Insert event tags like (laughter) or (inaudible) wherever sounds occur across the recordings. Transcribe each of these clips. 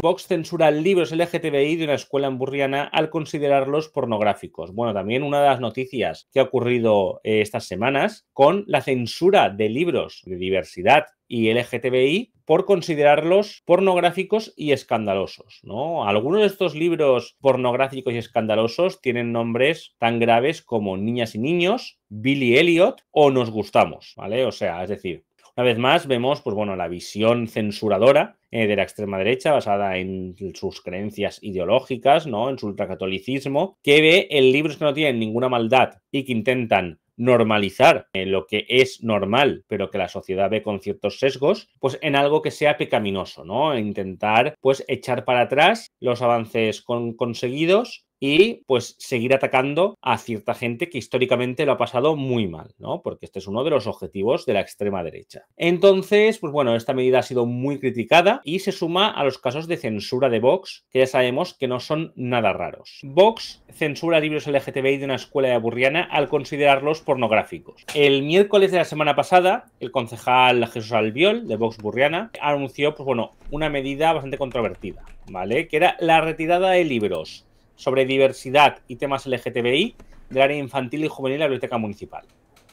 Vox censura libros LGTBI de una escuela Burriana al considerarlos pornográficos. Bueno, también una de las noticias que ha ocurrido eh, estas semanas con la censura de libros de diversidad y LGTBI por considerarlos pornográficos y escandalosos. ¿no? Algunos de estos libros pornográficos y escandalosos tienen nombres tan graves como Niñas y Niños, Billy Elliot o Nos Gustamos, ¿vale? O sea, es decir, una vez más, vemos pues, bueno, la visión censuradora eh, de la extrema derecha basada en sus creencias ideológicas, ¿no? en su ultracatolicismo, que ve en libros que no tienen ninguna maldad y que intentan normalizar eh, lo que es normal, pero que la sociedad ve con ciertos sesgos, pues en algo que sea pecaminoso, ¿no? Intentar pues echar para atrás los avances conseguidos y pues seguir atacando a cierta gente que históricamente lo ha pasado muy mal, ¿no? Porque este es uno de los objetivos de la extrema derecha. Entonces, pues bueno, esta medida ha sido muy criticada y se suma a los casos de censura de Vox, que ya sabemos que no son nada raros. Vox censura libros LGTBI de una escuela de Burriana al considerarlos pornográficos. El miércoles de la semana pasada, el concejal Jesús Albiol de Vox Burriana anunció, pues bueno, una medida bastante controvertida, ¿vale? Que era la retirada de libros sobre diversidad y temas LGTBI del área infantil y juvenil de la biblioteca municipal.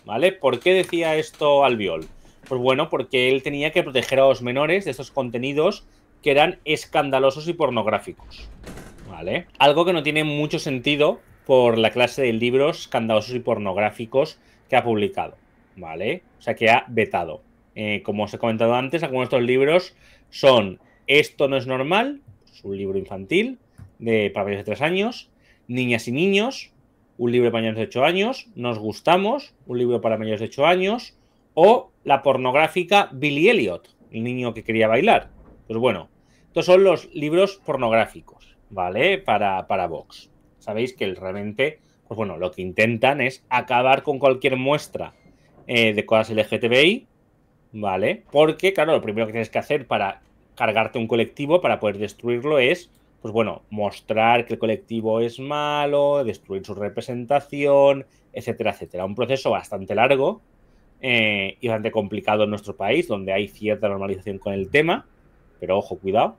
¿Vale? ¿Por qué decía esto Albiol? Pues bueno, porque él tenía que proteger a los menores de estos contenidos que eran escandalosos y pornográficos. ¿Vale? Algo que no tiene mucho sentido por la clase de libros escandalosos y pornográficos que ha publicado. ¿Vale? O sea, que ha vetado. Eh, como os he comentado antes, algunos de estos libros son Esto no es normal, es un libro infantil, de, para mayores de 3 años, Niñas y Niños, un libro para mayores de 8 años, Nos Gustamos, un libro para mayores de 8 años, o la pornográfica Billy Elliot, el niño que quería bailar. Pues bueno, estos son los libros pornográficos, ¿vale? Para, para Vox. Sabéis que realmente, pues bueno, lo que intentan es acabar con cualquier muestra eh, de cosas LGTBI, ¿vale? Porque, claro, lo primero que tienes que hacer para cargarte un colectivo, para poder destruirlo, es pues bueno, mostrar que el colectivo es malo, destruir su representación, etcétera, etcétera. Un proceso bastante largo eh, y bastante complicado en nuestro país, donde hay cierta normalización con el tema, pero ojo, cuidado.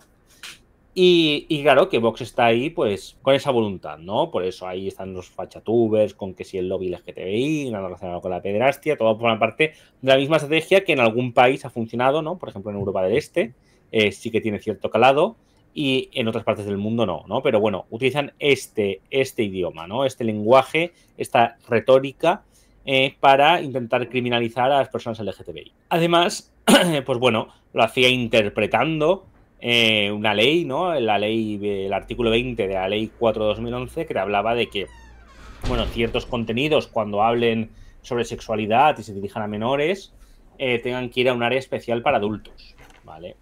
Y, claro que Vox está ahí pues con esa voluntad, ¿no? Por eso ahí están los fachatubers, con que si el lobby LGTBI, nada relacionado con la pederastia, todo una parte de la misma estrategia que en algún país ha funcionado, ¿no? Por ejemplo, en Europa del Este eh, sí que tiene cierto calado y en otras partes del mundo no, ¿no? Pero bueno, utilizan este, este idioma, ¿no? Este lenguaje, esta retórica eh, para intentar criminalizar a las personas LGTBI. Además, (clears throat) pues bueno, lo hacía interpretando eh, una ley, ¿no? La ley, el artículo 20 de la ley 4-2011 que hablaba de que, bueno, ciertos contenidos cuando hablen sobre sexualidad y se dirijan a menores, eh, tengan que ir a un área especial para adultos, ¿vale?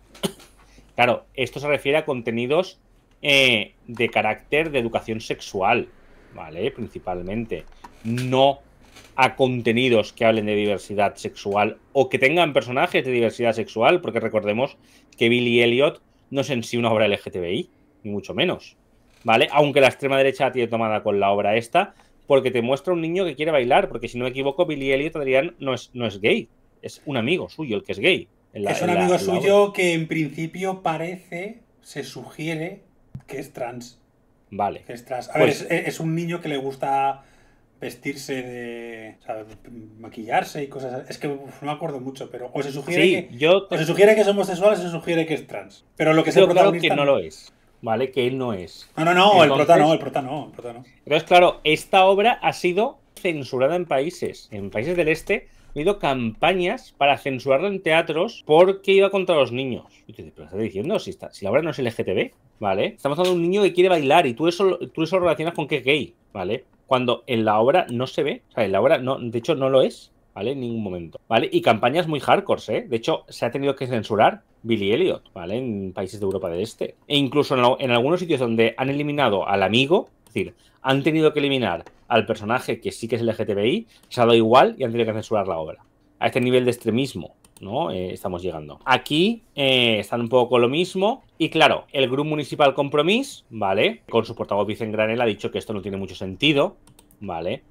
Claro, esto se refiere a contenidos eh, de carácter de educación sexual, ¿vale? Principalmente. No a contenidos que hablen de diversidad sexual o que tengan personajes de diversidad sexual, porque recordemos que Billy Elliot no es en sí una obra LGTBI, ni mucho menos. ¿Vale? Aunque la extrema derecha tiene tomada con la obra esta, porque te muestra un niño que quiere bailar, porque si no me equivoco, Billy Elliot Adrián no es, no es gay, es un amigo suyo el que es gay es un amigo suyo que en principio parece, se sugiere que es trans. Vale. Que es trans. A ver, pues e, es, un niño que le gusta vestirse de. maquillarse y cosas. Es que no me acuerdo mucho, pero. O se sugiere, que, sugiere que es homosexual o se sugiere que es trans. Pero lo que se el que no lo es. ¿Vale? Que él no es. No, no, no, el prota no, el prota no, el prota no. Entonces, claro, esta obra ha sido censurada en países, en países del este, habido campañas para censurarlo en teatros porque iba contra los niños. Y ¿pero estás diciendo? Si, la obra no es LGTB, ¿vale? Estamos hablando de un niño que quiere bailar y tú eso, tú eso lo relacionas con que es gay, ¿vale? Cuando en la obra no se ve, o sea, en la obra no, de hecho no lo es, ¿vale? En ningún momento, ¿vale? Y campañas muy hardcore, ¿eh? De hecho, se ha tenido que censurar Billy Elliot, ¿vale? En países de Europa del Este. E incluso en, en algunos sitios donde han eliminado al amigo, es decir, han tenido que eliminar al personaje que sí que es LGTBI, se ha dado igual y han tenido que censurar la obra. A este nivel de extremismo, ¿no? Eh, estamos llegando. Aquí eh, están un poco lo mismo. Y claro, el Grupo Municipal Compromís, ¿vale? Con su portavoz en Granel ha dicho que esto no tiene mucho sentido, ¿vale?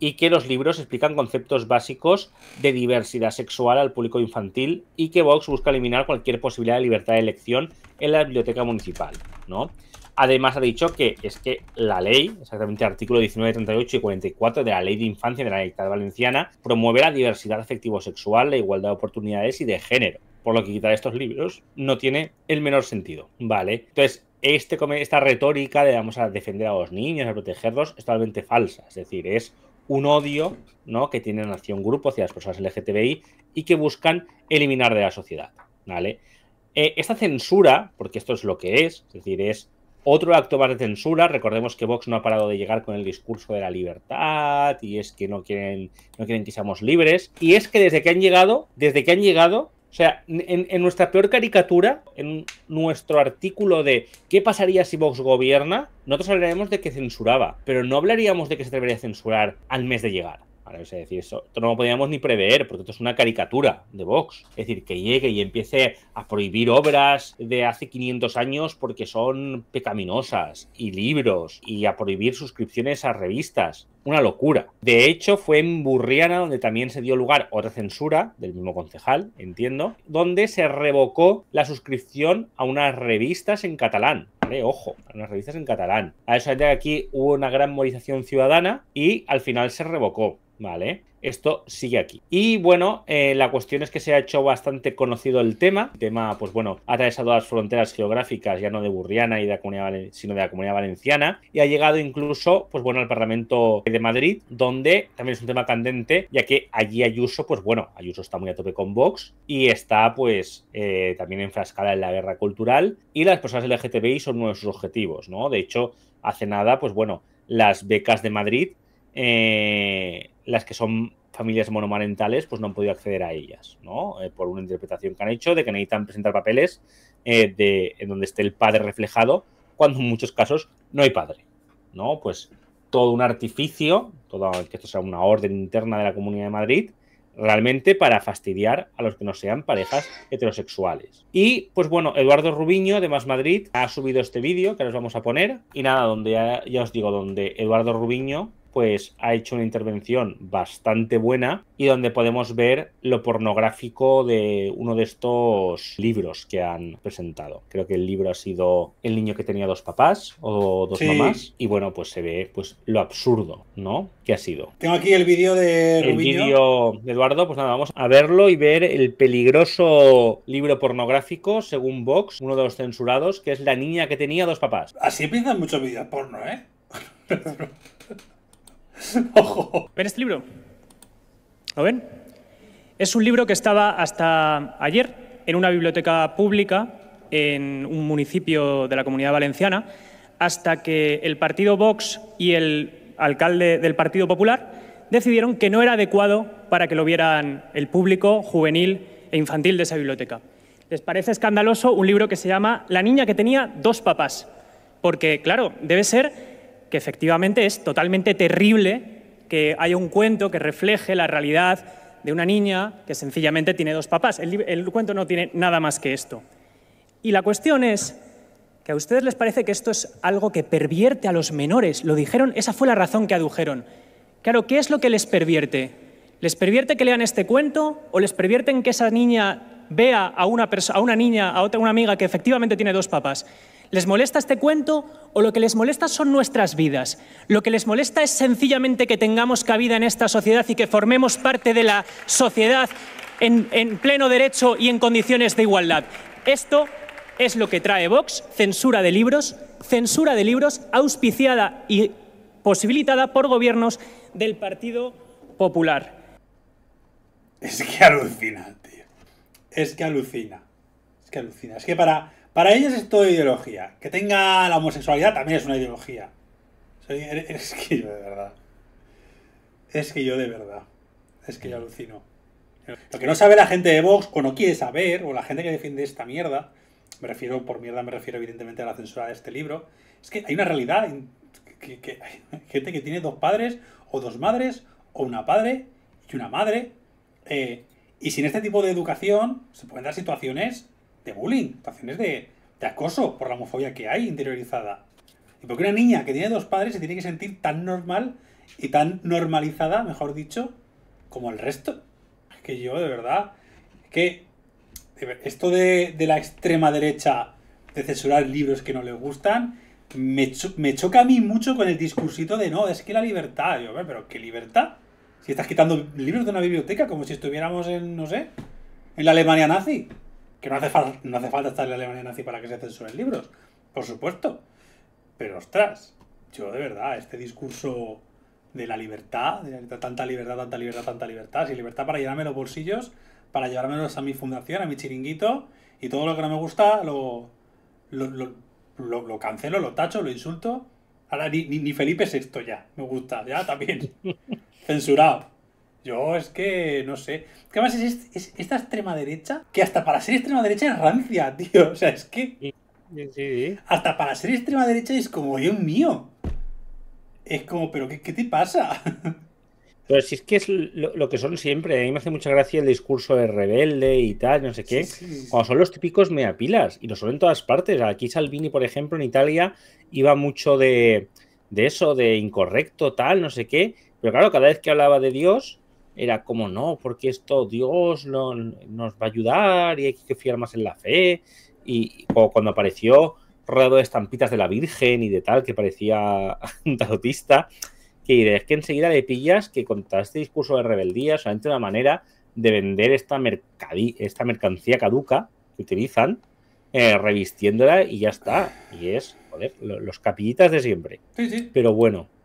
Y que los libros explican conceptos básicos de diversidad sexual al público infantil y que Vox busca eliminar cualquier posibilidad de libertad de elección en la biblioteca municipal, ¿no? Además ha dicho que es que la ley, exactamente artículo 19, 38 y 44 de la Ley de Infancia de la Dictadura Valenciana, promueve la diversidad afectivo-sexual, la igualdad de oportunidades y de género. Por lo que quitar estos libros no tiene el menor sentido, ¿vale? Entonces, este, esta retórica de vamos a defender a los niños, a protegerlos, es totalmente falsa. Es decir, es un odio ¿no? que tienen hacia un grupo, hacia las personas LGTBI y que buscan eliminar de la sociedad. ¿vale? Eh, esta censura, porque esto es lo que es, es decir, es otro acto más de censura, recordemos que Vox no ha parado de llegar con el discurso de la libertad y es que no quieren, no quieren que seamos libres. Y es que desde que han llegado, desde que han llegado, o sea, en, nuestra peor caricatura, en nuestro artículo de ¿qué pasaría si Vox gobierna? Nosotros hablaremos de que censuraba, pero no hablaríamos de que se atrevería a censurar al mes de llegar decir, esto no lo podíamos ni prever, porque esto es una caricatura de Vox. Es decir, que llegue y empiece a prohibir obras de hace 500 años porque son pecaminosas, y libros, y a prohibir suscripciones a revistas. Una locura. De hecho, fue en Burriana donde también se dio lugar otra censura, del mismo concejal, entiendo, donde se revocó la suscripción a unas revistas en catalán. Vale, ojo, a unas revistas en catalán. A eso que aquí hubo una gran movilización ciudadana y al final se revocó. ¿vale? Esto sigue aquí. Y bueno, eh, la cuestión es que se ha hecho bastante conocido el tema. El tema, pues bueno, ha atravesado las fronteras geográficas, ya no de Burriana y de la comunidad, sino de la comunidad valenciana. Y ha llegado incluso, pues bueno, al Parlamento de Madrid, donde también es un tema candente, ya que allí Ayuso, pues bueno, Ayuso está muy a tope con Vox y está, pues, eh, también enfrascada en la guerra cultural. Y las personas LGTBI son uno de sus objetivos, ¿no? De hecho, hace nada, pues bueno, las becas de Madrid eh, las que son familias monomarentales pues no han podido acceder a ellas, ¿no? Eh, por una interpretación que han hecho de que necesitan presentar papeles eh, en donde esté el padre reflejado, cuando en muchos casos no hay padre, ¿no? Pues todo un artificio, todo, que esto sea una orden interna de la Comunidad de Madrid, realmente para fastidiar a los que no sean parejas heterosexuales. Y pues bueno, Eduardo Rubiño de Más Madrid ha subido este vídeo que ahora os vamos a poner. Y nada, donde ya os digo, donde Eduardo Rubiño pues ha hecho una intervención bastante buena y donde podemos ver lo pornográfico de uno de estos libros que han presentado. Creo que el libro ha sido El niño que tenía dos papás o dos mamás y bueno, pues se ve pues lo absurdo, ¿no? Que ha sido. Tengo aquí el vídeo de El vídeo de Eduardo, pues nada, vamos a verlo y ver el peligroso libro pornográfico según Vox, uno de los censurados, que es La niña que tenía dos papás. Así empiezan muchos vídeos porno, ¿eh? (laughs) (laughs) ¿Ven este libro? ¿Lo ven? Es un libro que estaba hasta ayer en una biblioteca pública en un municipio de la Comunidad Valenciana, hasta que el partido Vox y el alcalde del Partido Popular decidieron que no era adecuado para que lo vieran el público juvenil e infantil de esa biblioteca. Les parece escandaloso un libro que se llama La niña que tenía dos papás, porque, claro, debe ser que efectivamente es totalmente terrible que haya un cuento que refleje la realidad de una niña que sencillamente tiene dos papás. El, cuento no tiene nada más que esto. Y la cuestión es que a ustedes les parece que esto es algo que pervierte a los menores. Lo dijeron, esa fue la razón que adujeron. Claro, ¿qué es lo que les pervierte? ¿Les pervierte que lean este cuento o les pervierten que esa niña vea a una, a una niña, a otra, una amiga que efectivamente tiene dos papás? ¿Les molesta este cuento o lo que les molesta son nuestras vidas? Lo que les molesta es sencillamente que tengamos cabida en esta sociedad y que formemos parte de la sociedad en, pleno derecho y en condiciones de igualdad. Esto es lo que trae Vox, censura de libros, censura de libros auspiciada y posibilitada por gobiernos del Partido Popular. Es que alucina, tío. Es que alucina. Es que alucina. Es que para para ellos es todo ideología. Que tenga la homosexualidad también es una ideología. Es que yo de verdad. Es que yo de verdad. Es que yo mm. alucino. Lo que no sabe la gente de Vox, o no quiere saber, o la gente que defiende esta mierda, me refiero, por mierda me refiero evidentemente a la censura de este libro, es que hay una realidad. Que, hay gente que tiene dos padres, o dos madres, o una padre y una madre. Eh, y sin este tipo de educación se pueden dar situaciones de bullying, situaciones de, acoso por la homofobia que hay interiorizada. ¿Y porque una niña que tiene dos padres se tiene que sentir tan normal y tan normalizada, mejor dicho, como el resto? Es que yo, de verdad, es que esto de, de la extrema derecha de censurar libros que no le gustan, me, choca a mí mucho con el discursito de no, es que la libertad. Yo, pero ¿qué libertad? Si estás quitando libros de una biblioteca como si estuviéramos en, no sé, en la Alemania nazi. Que no hace, falta, no hace falta estar en la Alemania nazi para que se censuren libros, por supuesto. Pero ostras, yo de verdad, este discurso de la libertad, de tanta libertad, tanta libertad, tanta libertad, si libertad para llenarme los bolsillos, para llevármelos a mi fundación, a mi chiringuito, y todo lo que no me gusta lo, lo, cancelo, lo tacho, lo insulto. Ahora ni, ni, ni Felipe VI ya, me gusta, ya también. (laughs) Censurado. Yo es que no sé. ¿Qué más es, esta extrema derecha que hasta para ser extrema derecha es rancia, (laughs) tío. O sea, es que. Hasta para ser extrema derecha es como, Dios mío. Es como, ¿pero qué, te pasa? (laughs) Pero si es que es lo, que son siempre, ¿eh? a mí me hace mucha gracia el discurso de rebelde y tal, no sé qué, cuando son los típicos me meapilas, y lo son en todas partes. Aquí Salvini, por ejemplo, en Italia iba mucho de, de eso, de incorrecto, tal, no sé qué, pero claro, cada vez que hablaba de Dios, era como no, porque esto Dios no nos va a ayudar y hay que fiar más en la fe. Y, o cuando apareció rodeado de estampitas de la Virgen y de tal, que parecía (laughs) un tarotista, que que enseguida le pillas que contra este discurso de rebeldía, solamente una manera de vender esta, esta mercancía caduca que utilizan, eh, revistiéndola y ya está. Y es, joder, los capillitas de siempre. Pero bueno,